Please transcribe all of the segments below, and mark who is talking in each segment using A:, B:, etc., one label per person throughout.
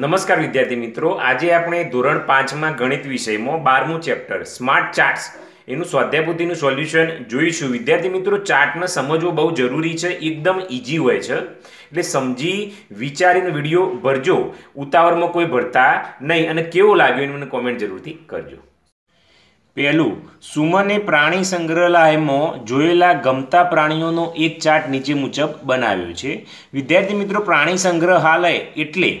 A: નમસ્કાર વિદ્યાર્થી મિત્રો આજે આપણે ધોરણ પાંચમાં ગણિત વિષયમાં બારમું ચેપ્ટર સ્માર્ટ ચાર્ટ્સ એનું સ્વાધ્યાયપૂતિનું સોલ્યુશન જોઈશું વિદ્યાર્થી મિત્રો ચાર્ટને સમજવું બહુ જરૂરી છે એકદમ ઇઝી હોય છે એટલે સમજી વિચારીને વિડીયો ભરજો ઉતાવળમાં કોઈ ભરતા નહીં અને કેવો લાગ્યો એને મને કોમેન્ટ જરૂરથી કરજો પહેલું સુમને પ્રાણી સંગ્રહાલયમાં જોયેલા ગમતા પ્રાણીઓનો એક ચાર્ટ નીચે મુજબ બનાવ્યો છે વિદ્યાર્થી મિત્રો પ્રાણી સંગ્રહાલય એટલે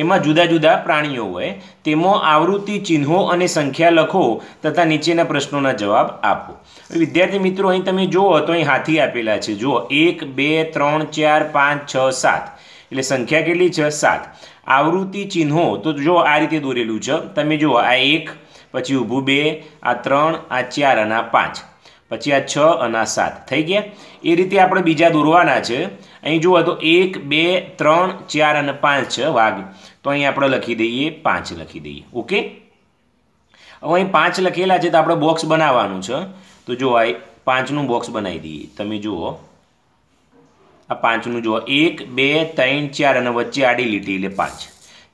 A: એમાં જુદા જુદા પ્રાણીઓ હોય તેમાં આવૃત્તિ ચિહ્નો અને સંખ્યા લખો તથા નીચેના પ્રશ્નોના જવાબ આપો વિદ્યાર્થી મિત્રો અહીં તમે જુઓ તો અહીં હાથી આપેલા છે જુઓ એક બે ત્રણ ચાર પાંચ છ સાત એટલે સંખ્યા કેટલી છે સાત આવૃત્તિ ચિહ્નો તો જો આ રીતે દોરેલું છે તમે જુઓ આ એક પછી ઊભું બે આ ત્રણ આ ચાર અને આ પાંચ પછી આ છ અને આ સાત થઈ ગયા એ રીતે આપણે બીજા દોરવાના છે અહીં જુઓ તો એક બે ત્રણ ચાર અને પાંચ છે વાઘ તો અહીં આપણે લખી દઈએ પાંચ લખી દઈએ ઓકે હવે અહીં પાંચ લખેલા છે તો આપણે બોક્સ બનાવવાનું છે તો જુઓ એ પાંચનું બોક્સ બનાવી દઈએ તમે જુઓ આ પાંચનું જુઓ એક બે ત્રણ ચાર અને વચ્ચે આડી લીટી એટલે પાંચ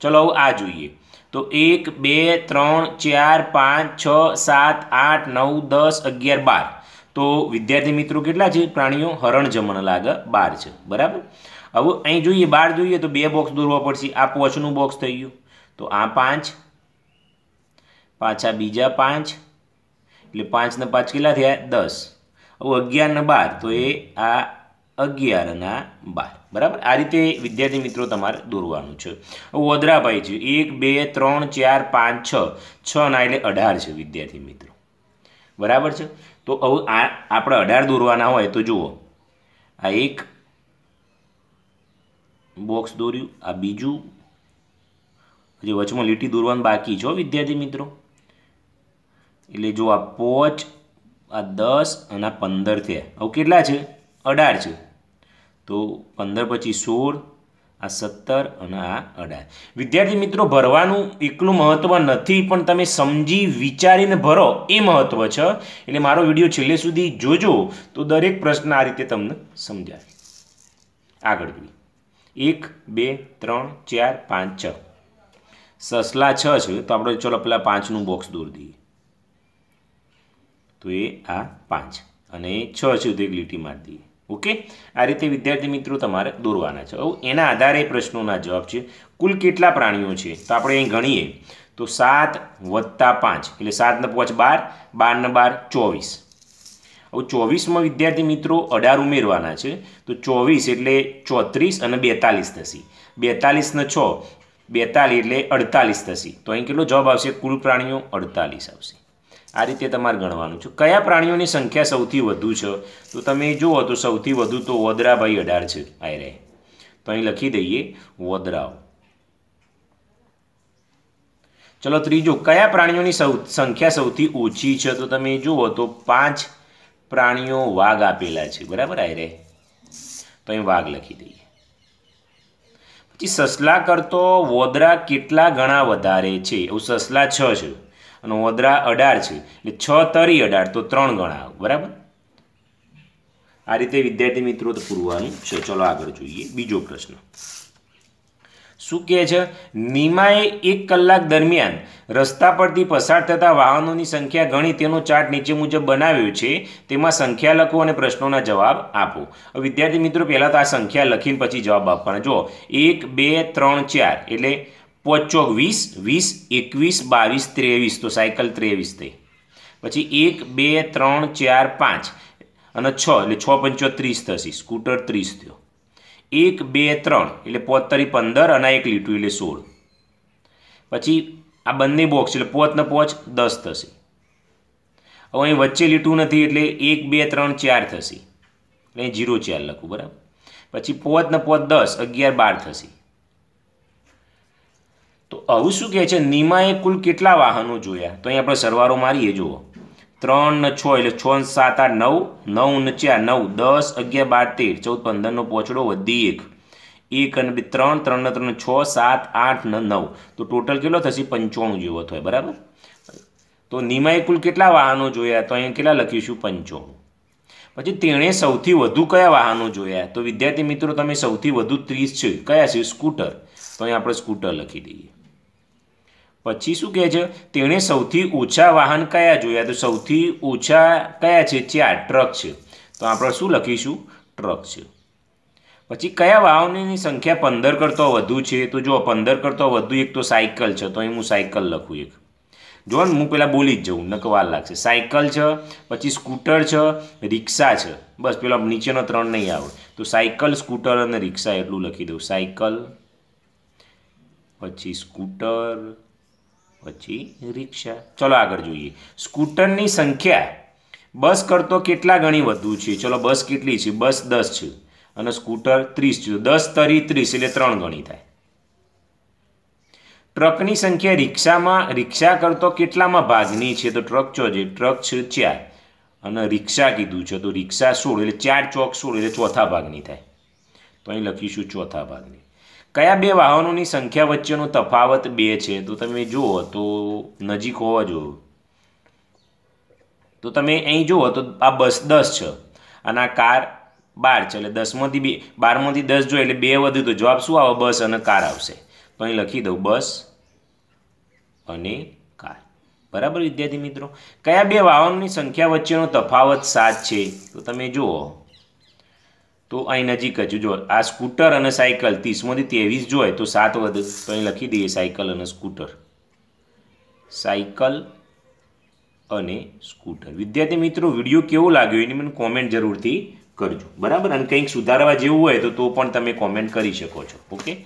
A: ચલો હવે આ જોઈએ તો એક બે ત્રણ ચાર પાંચ છ સાત આઠ નવ દસ અગિયાર બાર તો વિદ્યાર્થી મિત્રો કેટલા છે પ્રાણીઓ હરણ જમણ લાગે બાર છે બરાબર હવે અહીં જોઈએ બાર જોઈએ તો બે બોક્સ દોરવા પડશે આ પોચનું બોક્સ થઈ ગયું તો આ પાંચ પાછા બીજા પાંચ એટલે પાંચને પાંચ કેટલા થયા દસ હવે અગિયારને બાર તો એ આ અગિયારના બાર બરાબર આ રીતે વિદ્યાર્થી મિત્રો તમારે દોરવાનું છે વોદરાભાઈ છે એક બે ત્રણ ચાર પાંચ છ છ ના એટલે અઢાર છે વિદ્યાર્થી મિત્રો બરાબર છે તો આવું આ આપણે અઢાર દોરવાના હોય તો જુઓ આ એક બોક્સ દોર્યું આ બીજું હજી વચમાં લીટી દોરવાનું બાકી છો વિદ્યાર્થી મિત્રો એટલે જો આ પોચ આ દસ અને આ પંદર થયા આવું કેટલા છે અઢાર છે તો પંદર પછી સોળ આ સત્તર અને આ અઢાર વિદ્યાર્થી મિત્રો ભરવાનું એકલું મહત્ત્વ નથી પણ તમે સમજી વિચારીને ભરો એ મહત્ત્વ છે એટલે મારો વિડીયો છેલ્લે સુધી જોજો તો દરેક પ્રશ્ન આ રીતે તમને સમજાવે આગળ જોઈએ એક બે ત્રણ ચાર પાંચ છ સસલા છ છે તો આપણે ચલો પેલા પાંચનું બોક્સ દૂર દઈએ તો એ આ પાંચ અને છ છે તો એક લીટી મારી દઈએ ઓકે આ રીતે વિદ્યાર્થી મિત્રો તમારે દોરવાના છે હવે એના આધારે પ્રશ્નોના જવાબ છે કુલ કેટલા પ્રાણીઓ છે તો આપણે અહીં ગણીએ તો સાત વત્તા પાંચ એટલે સાતને પાંચ બાર બારને બાર ચોવીસ હવે ચોવીસમાં વિદ્યાર્થી મિત્રો અઢાર ઉમેરવાના છે તો ચોવીસ એટલે ચોત્રીસ અને બેતાલીસ થશે બેતાલીસને છ બેતાલીસ એટલે અડતાલીસ થશે તો અહીં કેટલો જવાબ આવશે કુલ પ્રાણીઓ અડતાલીસ આવશે આ રીતે તમારે ગણવાનું છે કયા પ્રાણીઓની સંખ્યા સૌથી વધુ છે તો તમે જુઓ તો સૌથી વધુ તો વોદરાભાઈ અઢાર છે આયરે તો અહીં લખી દઈએ વોદરાઓ ચલો ત્રીજો કયા પ્રાણીઓની સૌ સંખ્યા સૌથી ઓછી છે તો તમે જુઓ તો પાંચ પ્રાણીઓ વાઘ આપેલા છે બરાબર આયરે તો અહીં વાઘ લખી દઈએ પછી સસલા કરતો વોદરા કેટલા ગણા વધારે છે એવું સસલા છ છે અને ઓદરા અઢાર છે એટલે છ તરી અઢાર તો ત્રણ ગણા બરાબર આ રીતે વિદ્યાર્થી મિત્રો તો પૂરવાનું છે ચલો આગળ જોઈએ બીજો પ્રશ્ન શું કહે છે નિમાએ એક કલાક દરમિયાન રસ્તા પરથી પસાર થતા વાહનોની સંખ્યા ગણી તેનો ચાર્ટ નીચે મુજબ બનાવ્યો છે તેમાં સંખ્યા લખો અને પ્રશ્નોના જવાબ આપો વિદ્યાર્થી મિત્રો પહેલાં તો આ સંખ્યા લખીને પછી જવાબ આપવાના જો એક બે ત્રણ ચાર એટલે પોચોક વીસ વીસ એકવીસ બાવીસ ત્રેવીસ તો સાયકલ ત્રેવીસ થઈ પછી એક બે ત્રણ ચાર પાંચ અને છ એટલે છ પંચો ત્રીસ થશે સ્કૂટર ત્રીસ થયો એક બે ત્રણ એટલે પોતરી પંદર અને એક લીટું એટલે સોળ પછી આ બંને બોક્સ એટલે પોત પોચ દસ થશે હવે અહીં વચ્ચે લીટું નથી એટલે એક બે ત્રણ ચાર થશે અહીં જીરો ચાર લખું બરાબર પછી પોત ને પોત દસ અગિયાર બાર થશે તો આવું શું કહે છે નીમાએ કુલ કેટલા વાહનો જોયા તો અહીં આપણે સરવારો મારીએ જુઓ ત્રણ ને છ એટલે છ સાત આઠ નવ નવ ને ચાર નવ દસ અગિયાર બાર તેર ચૌદ પંદરનો પહોંચડો વધી એક એક અને બે ત્રણ ત્રણ ને ત્રણ છ સાત આઠ ને નવ તો ટોટલ કેટલો થશે પંચોણું જેવો થયો બરાબર તો નીમાએ કુલ કેટલા વાહનો જોયા તો અહીંયા કેટલા લખીશું પંચાણું પછી તેણે સૌથી વધુ કયા વાહનો જોયા તો વિદ્યાર્થી મિત્રો તમે સૌથી વધુ ત્રીસ છે કયા છે સ્કૂટર તો અહીં આપણે સ્કૂટર લખી દઈએ પછી શું કહે છે તેણે સૌથી ઓછા વાહન કયા જોયા તો સૌથી ઓછા કયા છે ચાર ટ્રક છે તો આપણે શું લખીશું ટ્રક છે પછી કયા વાહનોની સંખ્યા પંદર કરતાં વધુ છે તો જો પંદર કરતો વધુ એક તો સાયકલ છે તો અહીં હું સાયકલ લખું એક જો ને હું પહેલાં બોલી જ જાઉં નકવાર લાગશે સાયકલ છે પછી સ્કૂટર છે રિક્ષા છે બસ પેલા નીચેનો ત્રણ નહીં આવે તો સાયકલ સ્કૂટર અને રિક્ષા એટલું લખી દઉં સાયકલ પછી સ્કૂટર પછી રિક્ષા ચલો આગળ જોઈએ સ્કૂટરની સંખ્યા બસ કરતો કેટલા ગણી વધુ છે ચલો બસ કેટલી છે બસ દસ છે અને સ્કૂટર ત્રીસ છે દસ તરી ત્રીસ એટલે ત્રણ ગણી થાય ટ્રકની સંખ્યા રિક્ષામાં રિક્ષા કરતો કેટલામાં ભાગની છે તો ટ્રક ચો છે ટ્રક છે ચાર અને રિક્ષા કીધું છે તો રિક્ષા સોળ એટલે ચાર ચોક સોળ એટલે ચોથા ભાગની થાય તો અહીં લખીશું ચોથા ભાગની કયા બે વાહનોની સંખ્યા વચ્ચેનો તફાવત બે છે તો તમે જુઓ તો નજીક હોવા જોઈએ તો તમે અહીં જુઓ તો આ બસ દસ છે અને આ કાર બાર છે એટલે દસમાંથી બે બારમાંથી દસ જોઈએ એટલે બે વધ્યું તો જવાબ શું આવે બસ અને કાર આવશે તો અહીં લખી દઉં બસ અને કાર બરાબર વિદ્યાર્થી મિત્રો કયા બે વાહનોની સંખ્યા વચ્ચેનો તફાવત સાત છે તો તમે જુઓ તો અહીં નજીક જ જો આ સ્કૂટર અને સાયકલ ત્રીસમાંથી ત્રેવીસ જોઈએ તો સાત વધે તો અહીં લખી દઈએ સાયકલ અને સ્કૂટર સાયકલ અને સ્કૂટર વિદ્યાર્થી મિત્રો વિડીયો કેવો લાગ્યો એની મને કોમેન્ટ જરૂરથી કરજો બરાબર અને કંઈક સુધારવા જેવું હોય તો તો પણ તમે કોમેન્ટ કરી શકો છો ઓકે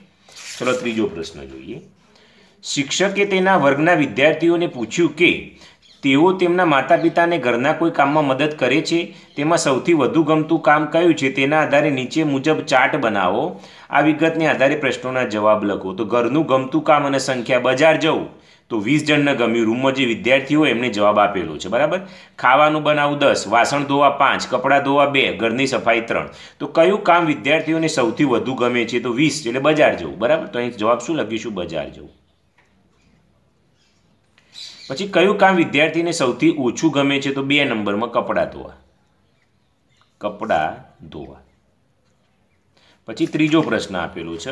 A: ચલો ત્રીજો પ્રશ્ન જોઈએ શિક્ષકે તેના વર્ગના વિદ્યાર્થીઓને પૂછ્યું કે તેઓ તેમના માતા પિતાને ઘરના કોઈ કામમાં મદદ કરે છે તેમાં સૌથી વધુ ગમતું કામ કયું છે તેના આધારે નીચે મુજબ ચાર્ટ બનાવો આ વિગતને આધારે પ્રશ્નોના જવાબ લખો તો ઘરનું ગમતું કામ અને સંખ્યા બજાર જવું તો વીસ જણને ગમ્યું રૂમમાં જે વિદ્યાર્થીઓ એમને જવાબ આપેલો છે બરાબર ખાવાનું બનાવું દસ વાસણ ધોવા પાંચ કપડાં ધોવા બે ઘરની સફાઈ ત્રણ તો કયું કામ વિદ્યાર્થીઓને સૌથી વધુ ગમે છે તો વીસ એટલે બજાર જવું બરાબર તો અહીં જવાબ શું લખીશું બજાર જવું પછી કયું કામ વિદ્યાર્થીને સૌથી ઓછું ગમે છે તો બે નંબરમાં કપડાં ધોવા કપડાં ધોવા પછી ત્રીજો પ્રશ્ન આપેલો છે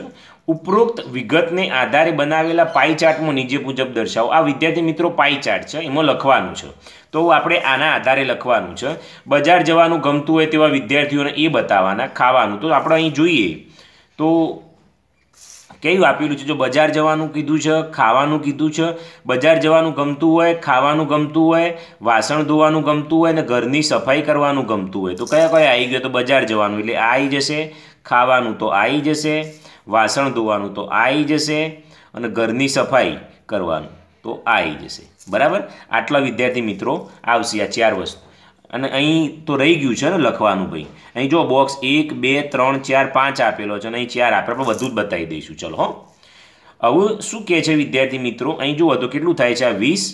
A: ઉપરોક્ત વિગતને આધારે બનાવેલા પાઈ ચાર્ટમાં નીચે મુજબ દર્શાવો આ વિદ્યાર્થી મિત્રો પાઈ ચાર્ટ છે એમાં લખવાનું છે તો આપણે આના આધારે લખવાનું છે બજાર જવાનું ગમતું હોય તેવા વિદ્યાર્થીઓને એ બતાવવાના ખાવાનું તો આપણે અહીં જોઈએ તો કેવું આપેલું છે જો બજાર જવાનું કીધું છે ખાવાનું કીધું છે બજાર જવાનું ગમતું હોય ખાવાનું ગમતું હોય વાસણ ધોવાનું ગમતું હોય અને ઘરની સફાઈ કરવાનું ગમતું હોય તો કયા કયા આવી ગયો તો બજાર જવાનું એટલે આવી જશે ખાવાનું તો આવી જશે વાસણ ધોવાનું તો આવી જશે અને ઘરની સફાઈ કરવાનું તો આવી જશે બરાબર આટલા વિદ્યાર્થી મિત્રો આવશે આ ચાર વસ્તુ અને અહીં તો રહી ગયું છે ને લખવાનું ભાઈ અહીં જો બોક્સ એક બે ત્રણ ચાર પાંચ આપેલો છે અને અહીં ચાર આપે આપણે બધું જ બતાવી દઈશું ચલો હો આવું શું કહે છે વિદ્યાર્થી મિત્રો અહીં જુઓ તો કેટલું થાય છે આ વીસ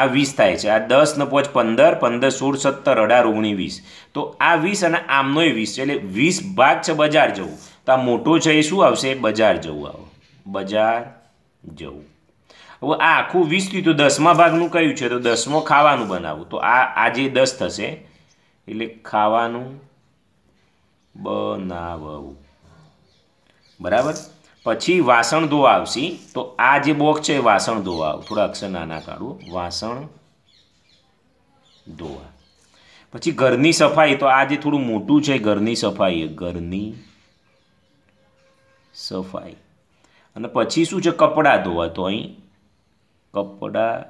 A: આ વીસ થાય છે આ દસ ને પોચ પંદર પંદર સોળ સત્તર અઢાર ઓગણી વીસ તો આ વીસ અને આમનોય વીસ છે એટલે વીસ ભાગ છે બજાર જવું તો આ મોટો છે એ શું આવશે બજાર જવું આવો બજાર જવું હવે આ આખું વીસ તો દસમા ભાગનું કયું છે તો દસમો ખાવાનું બનાવું તો આ આજે દસ થશે એટલે ખાવાનું બનાવવું બરાબર પછી વાસણ ધોવા આવશે તો આ જે બોક્સ છે વાસણ ધોવા થોડા અક્ષર નાના કાઢું વાસણ ધોવા પછી ઘરની સફાઈ તો આ જે થોડું મોટું છે ઘરની સફાઈ ઘરની સફાઈ અને પછી શું છે કપડાં ધોવા તો અહીં કપડા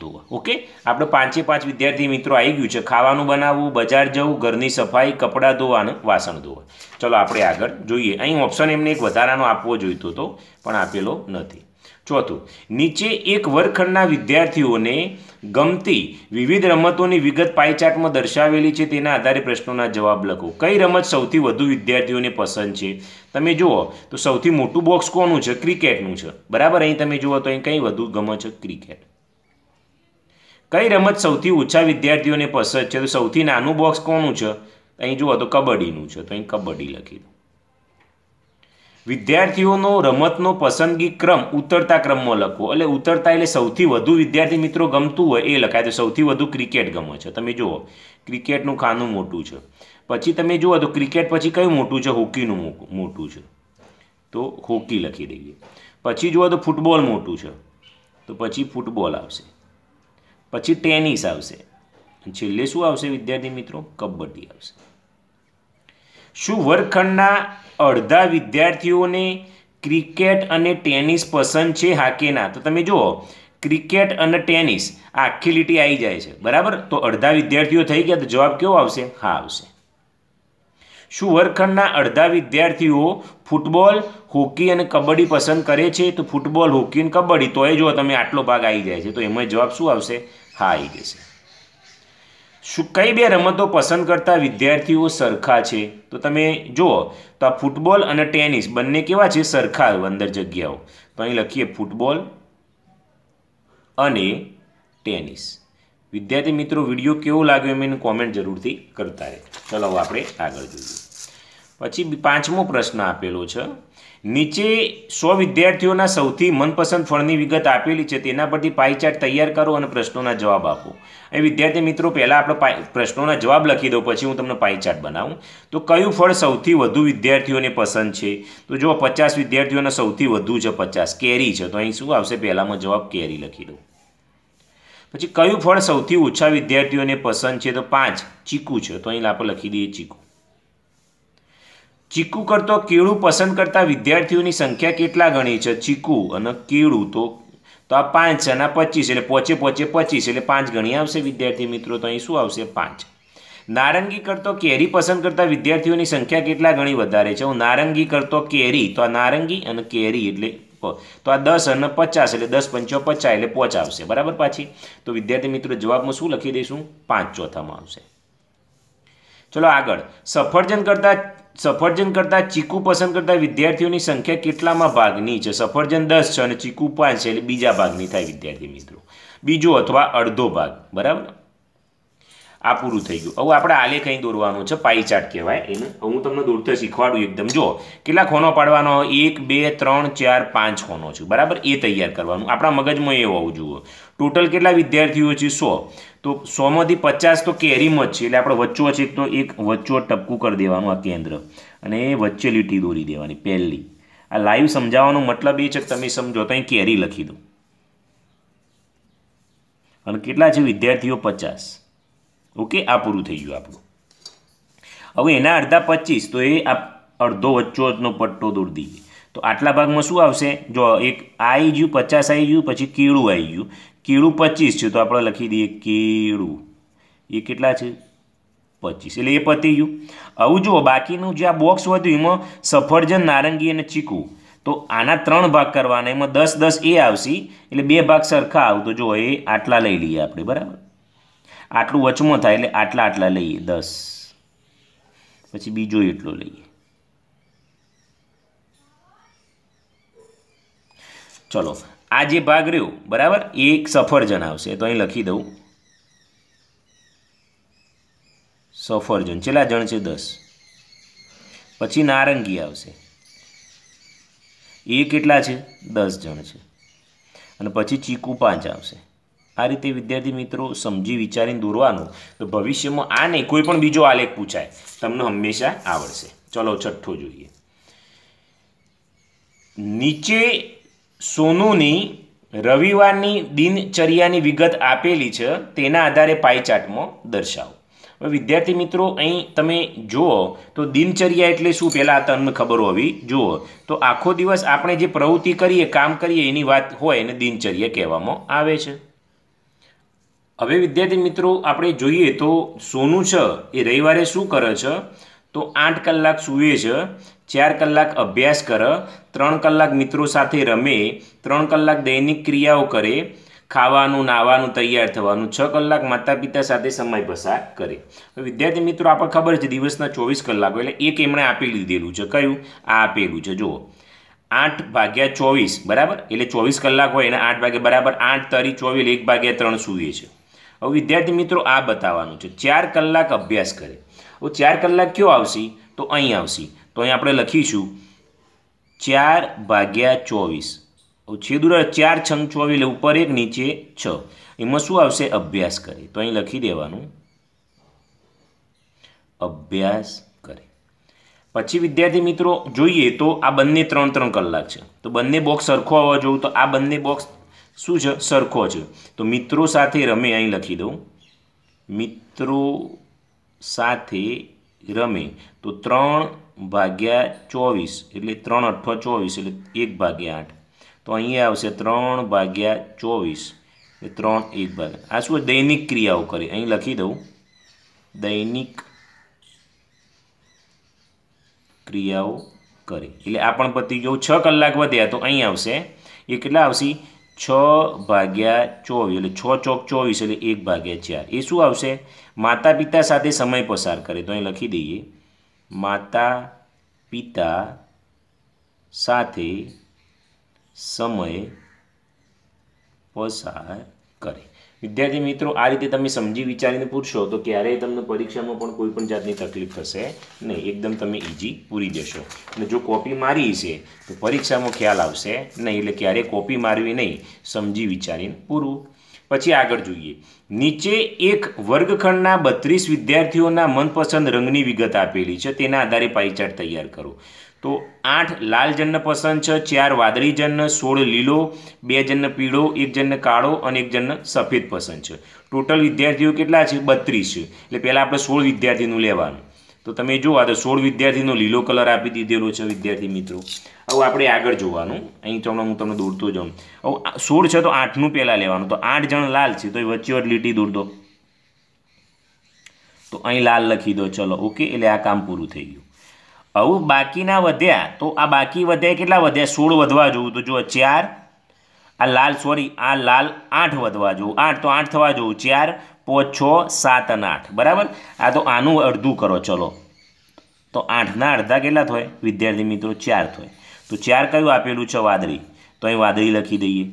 A: ધોવા ઓકે આપણે પાંચે પાંચ વિદ્યાર્થી મિત્રો આવી ગયું છે ખાવાનું બનાવવું બજાર જવું ઘરની સફાઈ કપડાં ધોવા અને વાસણ ધોવા ચલો આપણે આગળ જોઈએ અહીં ઓપ્શન એમને એક વધારાનો આપવો જોઈતો હતો પણ આપેલો નથી ચોથું નીચે એક વર્ગખંડના વિદ્યાર્થીઓને ગમતી વિવિધ રમતોની વિગત પાઇચાર્ટમાં દર્શાવેલી છે તેના આધારે પ્રશ્નોના જવાબ લખો કઈ રમત સૌથી વધુ વિદ્યાર્થીઓને પસંદ છે તમે જુઓ તો સૌથી મોટું બોક્સ કોનું છે ક્રિકેટનું છે બરાબર અહીં તમે જુઓ તો અહીં કંઈ વધુ ગમે છે ક્રિકેટ કઈ રમત સૌથી ઓછા વિદ્યાર્થીઓને પસંદ છે તો સૌથી નાનું બોક્સ કોનું છે અહીં જુઓ તો કબડ્ડીનું છે તો અહીં કબડ્ડી લખી દો વિદ્યાર્થીઓનો રમતનો પસંદગી ક્રમ ઉતરતા ક્રમમાં લખવો એટલે ઉતરતા એટલે સૌથી વધુ વિદ્યાર્થી મિત્રો ગમતું હોય એ લખાય તો સૌથી વધુ ક્રિકેટ ગમે છે તમે જુઓ ક્રિકેટનું ખાનું મોટું છે પછી તમે જુઓ તો ક્રિકેટ પછી કયું મોટું છે હોકીનું મોટું છે તો હોકી લખી દઈએ પછી જુઓ તો ફૂટબોલ મોટું છે તો પછી ફૂટબોલ આવશે પછી ટેનિસ આવશે છેલ્લે શું આવશે વિદ્યાર્થી મિત્રો કબડ્ડી આવશે શું વર્ગખંડના અડધા વિદ્યાર્થીઓને ક્રિકેટ અને ટેનિસ પસંદ છે હા કે ના તો તમે જુઓ ક્રિકેટ અને ટેનિસ આખી લીટી આવી જાય છે બરાબર તો અડધા વિદ્યાર્થીઓ થઈ ગયા તો જવાબ કેવો આવશે હા આવશે શું વર્ગખંડના અડધા વિદ્યાર્થીઓ ફૂટબોલ હોકી અને કબડ્ડી પસંદ કરે છે તો ફૂટબોલ હોકી અને કબડ્ડી તોય એ જો તમે આટલો ભાગ આવી જાય છે તો એમાં જવાબ શું આવશે હા આવી જશે શું કઈ બે રમતો પસંદ કરતા વિદ્યાર્થીઓ સરખા છે તો તમે જુઓ તો આ ફૂટબોલ અને ટેનિસ બંને કેવા છે સરખા અંદર જગ્યાઓ તો અહીં લખીએ ફૂટબોલ અને ટેનિસ વિદ્યાર્થી મિત્રો વિડીયો કેવો લાગ્યો એમ એને કોમેન્ટ જરૂરથી કરતા રહે ચલો આપણે આગળ જોઈએ પછી પાંચમો પ્રશ્ન આપેલો છે નીચે સો વિદ્યાર્થીઓના સૌથી મનપસંદ ફળની વિગત આપેલી છે તેના પરથી પાઈચાર્ટ તૈયાર કરો અને પ્રશ્નોના જવાબ આપો એ વિદ્યાર્થી મિત્રો પહેલાં આપણે પ્રશ્નોના જવાબ લખી દો પછી હું તમને પાઈચાર્ટ બનાવું તો કયું ફળ સૌથી વધુ વિદ્યાર્થીઓને પસંદ છે તો જો પચાસ વિદ્યાર્થીઓના સૌથી વધુ છે પચાસ કેરી છે તો અહીં શું આવશે પહેલાંમાં જવાબ કેરી લખી દો પછી કયું ફળ સૌથી ઓછા વિદ્યાર્થીઓને પસંદ છે તો પાંચ ચીકુ છે તો અહીં આપણે લખી દઈએ ચીકુ ચીકુ કરતો કેળું પસંદ કરતા વિદ્યાર્થીઓની સંખ્યા કેટલા ગણી છે ચીકુ અને કેળું તો તો આ પાંચ છે અને પચીસ એટલે પોચે પોચે પચીસ એટલે પાંચ ગણી આવશે વિદ્યાર્થી મિત્રો તો અહીં શું આવશે પાંચ નારંગી કરતો કેરી પસંદ કરતા વિદ્યાર્થીઓની સંખ્યા કેટલા ગણી વધારે છે હું નારંગી કરતો કેરી તો આ નારંગી અને કેરી એટલે તો આ દસ અને પચાસ એટલે દસ પંચો પચાસ એટલે પોચ આવશે બરાબર પાછી તો વિદ્યાર્થી મિત્રો જવાબમાં શું લખી દઈશું પાંચ ચોથામાં આવશે ચલો આગળ સફરજન કરતાં સફરજન કરતાં ચીકુ પસંદ કરતા વિદ્યાર્થીઓની સંખ્યા કેટલામાં ભાગની છે સફરજન દસ છે અને ચીકુ પાંચ છે એટલે બીજા ભાગની થાય વિદ્યાર્થી મિત્રો બીજો અથવા અડધો ભાગ બરાબર આ પૂરું થઈ ગયું હવે આપણે આલે કંઈ દોરવાનું છે પાઈ કહેવાય એને હું તમને દોરતા શીખવાડું એકદમ જો કેટલા ખોનો પાડવાનો એક બે ત્રણ ચાર પાંચ ખોનો છે બરાબર એ તૈયાર કરવાનું આપણા મગજમાં એ હોવું જોઈએ ટોટલ કેટલા વિદ્યાર્થીઓ છે સો તો સોમાંથી પચાસ તો કેરીમાં જ છે એટલે આપણે વચ્ચો છે તો એક વચ્ચો ટપકું કરી દેવાનું આ કેન્દ્ર અને એ વચ્ચે લીટી દોરી દેવાની પહેલી આ લાઈવ સમજાવવાનો મતલબ એ છે કે તમે સમજો તો કેરી લખી દો અને કેટલા છે વિદ્યાર્થીઓ પચાસ ઓકે આ પૂરું થઈ ગયું આપણું હવે એના અડધા પચીસ તો એ આ અડધો વચ્ચોનો પટ્ટો દોરી દઈએ તો આટલા ભાગમાં શું આવશે જો એક આવી ગયું પચાસ આવી ગયું પછી કેળું આવી ગયું કેળું પચીસ છે તો આપણે લખી દઈએ કેળું એ કેટલા છે પચીસ એટલે એ પતી ગયું આવું જુઓ બાકીનું જે આ બોક્સ હતું એમાં સફરજન નારંગી અને ચીકુ તો આના ત્રણ ભાગ કરવાના એમાં દસ દસ એ આવશે એટલે બે ભાગ સરખા આવતો જો એ આટલા લઈ લઈએ આપણે બરાબર આટલું વચમાં થાય એટલે આટલા આટલા લઈએ દસ પછી બીજો એટલો લઈએ ચલો આ જે ભાગ રહ્યો બરાબર એક સફરજન આવશે તો અહીં લખી દઉં સફરજન છેલ્લા જણ છે દસ પછી નારંગી આવશે એ કેટલા છે દસ જણ છે અને પછી ચીકુ પાંચ આવશે આ રીતે વિદ્યાર્થી મિત્રો સમજી વિચારીને દોરવાનું તો ભવિષ્યમાં આ નહીં કોઈ પણ બીજો આલેખ પૂછાય તમને હંમેશા આવડશે ચલો છઠ્ઠો જોઈએ નીચે સોનુની રવિવારની દિનચર્યાની વિગત આપેલી છે તેના આધારે પાઈચાર્ટમાં દર્શાવો હવે વિદ્યાર્થી મિત્રો અહીં તમે જુઓ તો દિનચર્યા એટલે શું પહેલાં તમને ખબર હોવી જુઓ તો આખો દિવસ આપણે જે પ્રવૃત્તિ કરીએ કામ કરીએ એની વાત હોય એને દિનચર્યા કહેવામાં આવે છે હવે વિદ્યાર્થી મિત્રો આપણે જોઈએ તો સોનું છે એ રવિવારે શું કરે છે તો આઠ કલાક સૂવે છે ચાર કલાક અભ્યાસ કરે ત્રણ કલાક મિત્રો સાથે રમે ત્રણ કલાક દૈનિક ક્રિયાઓ કરે ખાવાનું નાવાનું તૈયાર થવાનું છ કલાક માતા પિતા સાથે સમય પસાર કરે વિદ્યાર્થી મિત્રો આપણે ખબર છે દિવસના ચોવીસ કલાકો એટલે એક એમણે આપી લીધેલું છે કયું આ આપેલું છે જુઓ આઠ ભાગ્યા ચોવીસ બરાબર એટલે ચોવીસ કલાક હોય એને આઠ ભાગ્યા બરાબર આઠ તરી ચોવીસ એક ભાગ્યા ત્રણ સૂવે છે હવે વિદ્યાર્થી મિત્રો આ બતાવવાનું છે ચાર કલાક અભ્યાસ કરે હવે ચાર કલાક કયો આવશે તો અહીં આવશે તો અહીં આપણે લખીશું ચાર ભાગ્યા ચોવીસ છેદુરા ચાર છંગ ચોવીસ ઉપર એક નીચે છ એમાં શું આવશે અભ્યાસ કરે તો અહીં લખી દેવાનું અભ્યાસ કરે પછી વિદ્યાર્થી મિત્રો જોઈએ તો આ બંને ત્રણ ત્રણ કલાક છે તો બંને બોક્સ સરખો આવવા જોઉં તો આ બંને બોક્સ શું છે સરખો છે તો મિત્રો સાથે રમે અહીં લખી દઉં મિત્રો સાથે રમે તો ત્રણ ભાગ્યા ચોવીસ એટલે ત્રણ અઠ્ઠો ચોવીસ એટલે એક ભાગ્યા આઠ તો અહીંયા આવશે ત્રણ ભાગ્યા ચોવીસ એટલે ત્રણ એક ભાગ્યા આ શું દૈનિક ક્રિયાઓ કરે અહીં લખી દઉં દૈનિક ક્રિયાઓ કરે એટલે આ પણ પતી ગયું છ કલાક વધ્યા તો અહીં આવશે એ કેટલા આવશે છ ભાગ્યા ચોવીસ એટલે છ ચોક ચોવીસ એટલે એક ભાગ્યા ચાર એ શું આવશે માતા પિતા સાથે સમય પસાર કરે તો અહીં લખી દઈએ માતા પિતા સાથે સમય પસાર કરે વિદ્યાર્થી મિત્રો આ રીતે તમે સમજી વિચારીને પૂછશો તો ક્યારેય તમને પરીક્ષામાં પણ કોઈ પણ જાતની તકલીફ થશે નહીં એકદમ તમે ઇઝી પૂરી જશો અને જો કોપી મારી છે તો પરીક્ષામાં ખ્યાલ આવશે નહીં એટલે ક્યારેય કોપી મારવી નહીં સમજી વિચારીને પૂરું પછી આગળ જોઈએ નીચે એક વર્ગખંડના બત્રીસ વિદ્યાર્થીઓના મનપસંદ રંગની વિગત આપેલી છે તેના આધારે પાઈચાર્ટ તૈયાર કરો તો આઠ લાલ જન્ન પસંદ છે ચાર વાદળી જન્ન સોળ લીલો બે જન્ન પીળો એક જન્ન કાળો અને એક જન્ન સફેદ પસંદ છે ટોટલ વિદ્યાર્થીઓ કેટલા છે બત્રીસ છે એટલે પહેલાં આપણે સોળ વિદ્યાર્થીનું લેવાનું તો તમે જુઓ તો સોળ વિદ્યાર્થીનો લીલો કલર આપી દીધેલો છે વિદ્યાર્થી મિત્રો હવે આપણે આગળ જોવાનું અહીં તમને હું તમને દોરતો જાઉં હવે સોળ છે તો આઠનું પહેલાં લેવાનું તો આઠ જણ લાલ છે તો એ વચ્ચે લીટી દોરતો તો અહીં લાલ લખી દો ચલો ઓકે એટલે આ કામ પૂરું થઈ ગયું આવું બાકીના વધ્યા તો આ બાકી વધ્યા કેટલા વધ્યા સોળ વધવા જોવું તો જો ચાર આ લાલ સોરી આ લાલ આઠ વધવા જોવું આઠ તો આઠ થવા જોવું ચાર પાંચ છ સાત અને આઠ બરાબર આ તો આનું અડધું કરો ચલો તો આઠના અડધા કેટલા થાય વિદ્યાર્થી મિત્રો ચાર થાય તો ચાર કયું આપેલું છે વાદળી તો અહીં વાદળી લખી દઈએ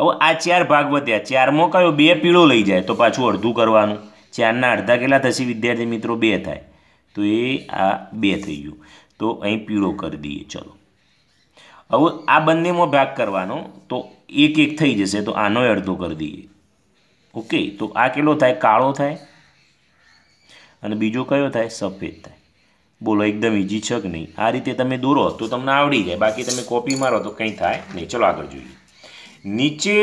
A: હવે આ ચાર ભાગ વધ્યા ચારમાં કયો બે પીળો લઈ જાય તો પાછું અડધું કરવાનું ચારના અડધા કેટલા થશે વિદ્યાર્થી મિત્રો બે થાય તો એ આ બે થઈ ગયું તો અહીં પીળો કરી દઈએ ચલો હવે આ બંનેમાં ભાગ કરવાનો તો એક એક થઈ જશે તો આનો અડધો કરી દઈએ ઓકે તો આ કેટલો થાય કાળો થાય અને બીજો કયો થાય સફેદ થાય બોલો એકદમ ઇઝી છે કે નહીં આ રીતે તમે દોરો તો તમને આવડી જાય બાકી તમે કોપી મારો તો કંઈ થાય નહીં ચલો આગળ જોઈએ નીચે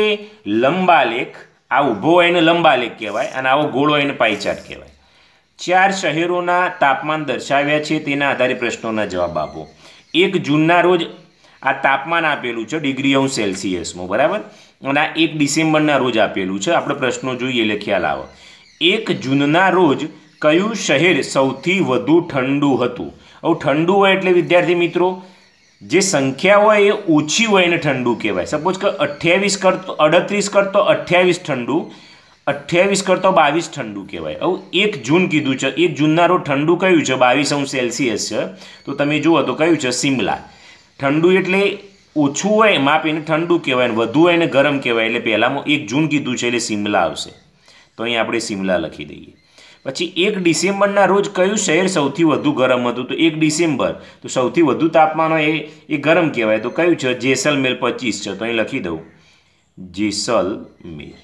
A: લંબાલેખ આ ઊભો હોય એને લંબાલેખ કહેવાય અને આવો ગોળો એને પાઈચાટ કહેવાય ચાર શહેરોના તાપમાન દર્શાવ્યા છે તેના આધારે પ્રશ્નોના જવાબ આપો એક જૂનના રોજ આ તાપમાન આપેલું છે ડિગ્રી અંશ સેલ્સિયસમાં બરાબર અને આ એક ડિસેમ્બરના રોજ આપેલું છે આપણે પ્રશ્નો જોઈએ એટલે ખ્યાલ આવે એક જૂનના રોજ કયું શહેર સૌથી વધુ ઠંડુ હતું હવે ઠંડુ હોય એટલે વિદ્યાર્થી મિત્રો જે સંખ્યા હોય એ ઓછી હોય એને ઠંડુ કહેવાય સપોઝ કે અઠ્યાવીસ કરતો અડત્રીસ કરતો અઠ્યાવીસ ઠંડુ અઠ્યાવીસ કરતો બાવીસ ઠંડુ કહેવાય આવું એક જૂન કીધું છે એક જૂનના રોજ ઠંડુ કયું છે બાવીસ અંશ સેલ્સિયસ છે તો તમે જુઓ તો કયું છે સિમલા ઠંડુ એટલે ઓછું હોય માપ એને ઠંડુ કહેવાય વધુ હોય એને ગરમ કહેવાય એટલે પહેલાંમાં એક જૂન કીધું છે એટલે સિમલા આવશે તો અહીં આપણે સિમલા લખી દઈએ પછી એક ડિસેમ્બરના રોજ કયું શહેર સૌથી વધુ ગરમ હતું તો એક ડિસેમ્બર તો સૌથી વધુ તાપમાન હોય એ ગરમ કહેવાય તો કયું છે જેસલમેર પચીસ છે તો અહીં લખી દઉં જેસલમેર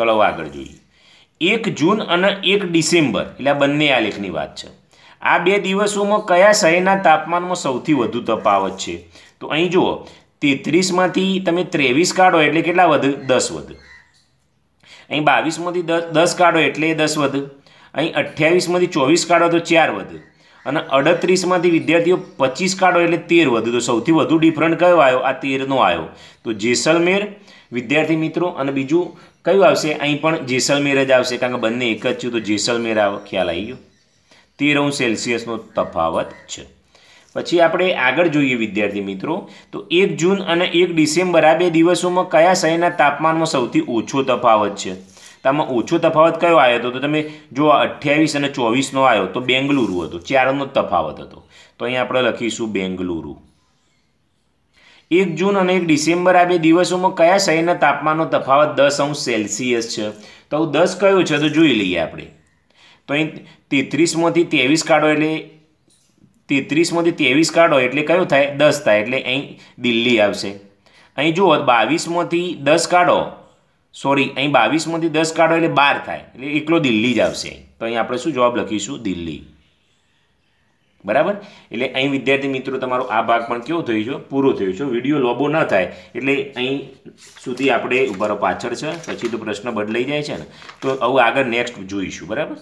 A: ચલો આગળ જોઈએ એક જૂન અને એક ડિસેમ્બર એટલે આ બંને આલેખની વાત છે આ બે દિવસોમાં કયા શહેરના તાપમાનમાં સૌથી વધુ તફાવત છે તો અહીં જુઓ તેત્રીસમાંથી તમે ત્રેવીસ કાઢો એટલે કેટલા વધ દસ વધુ અહીં બાવીસમાંથી દસ દસ કાઢો એટલે દસ વધુ અહીં અઠ્યાવીસમાંથી ચોવીસ કાઢો તો ચાર વધુ અને અડત્રીસમાંથી વિદ્યાર્થીઓ પચીસ કાઢો એટલે તેર વધુ તો સૌથી વધુ ડિફરન્ટ કયો આવ્યો આ તેરનો આવ્યો તો જેસલમેર વિદ્યાર્થી મિત્રો અને બીજું કયું આવશે અહીં પણ જેસલમેર જ આવશે કારણ કે બંને એક જ છે તો જેસલમેર આવો ખ્યાલ આવી ગયો તેરઉ સેલ્સિયસનો તફાવત છે પછી આપણે આગળ જોઈએ વિદ્યાર્થી મિત્રો તો એક જૂન અને એક ડિસેમ્બર આ બે દિવસોમાં કયા શહેરના તાપમાનમાં સૌથી ઓછો તફાવત છે તામાં ઓછો તફાવત કયો આવ્યો હતો તો તમે જો અઠ્યાવીસ અને ચોવીસનો આવ્યો તો બેંગલુરુ હતો ચારનો તફાવત હતો તો અહીં આપણે લખીશું બેંગલુરુ એક જૂન અને એક ડિસેમ્બર આ બે દિવસોમાં કયા શહેરના તાપમાનનો તફાવત દસ અંશ સેલ્સિયસ છે તો આવું દસ કયો છે તો જોઈ લઈએ આપણે તો અહીં તેત્રીસમાંથી ત્રેવીસ કાઢો એટલે તેત્રીસમાંથી ત્રેવીસ કાઢો એટલે કયો થાય દસ થાય એટલે અહીં દિલ્હી આવશે અહીં જુઓ બાવીસમાંથી દસ કાઢો સોરી અહીં બાવીસમાંથી દસ કાઢો એટલે બાર થાય એટલે એકલો દિલ્હી જ આવશે તો અહીં આપણે શું જવાબ લખીશું દિલ્હી બરાબર એટલે અહીં વિદ્યાર્થી મિત્રો તમારો આ ભાગ પણ કેવો થયો છે પૂરો થયો છે વિડીયો લોબો ન થાય એટલે અહીં સુધી આપણે ઉભારો પાછળ છે પછી તો પ્રશ્ન બદલાઈ જાય છે ને તો આવું આગળ નેક્સ્ટ જોઈશું બરાબર